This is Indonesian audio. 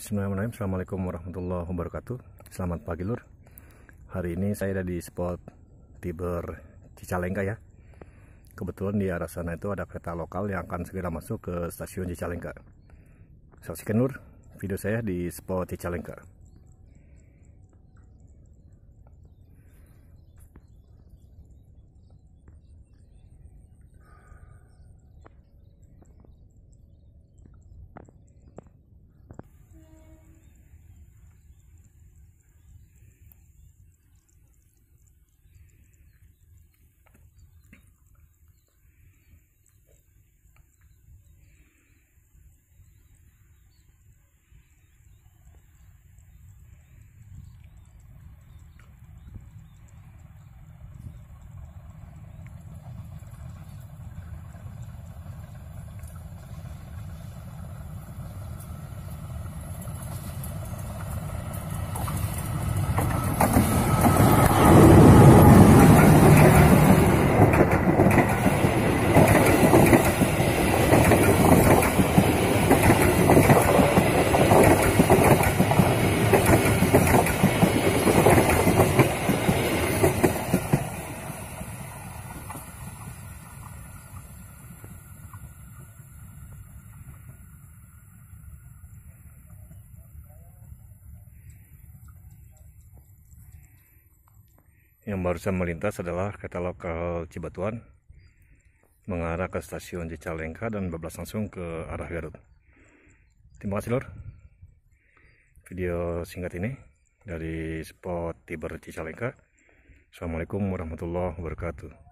Bismillahirrahmanirrahim Assalamualaikum warahmatullahi wabarakatuh Selamat pagi lur Hari ini saya ada di spot Tiber Cicalengka ya Kebetulan di arah sana itu ada kereta lokal yang akan segera masuk ke stasiun Cicalengka Saksikan lur video saya di spot Cicalengka yang barusan melintas adalah kereta lokal Cibatuan mengarah ke stasiun Cicalengka dan bablas langsung ke arah Garut. Terima kasih lor. Video singkat ini dari spot Tiber Cicalengka. Assalamualaikum warahmatullahi wabarakatuh.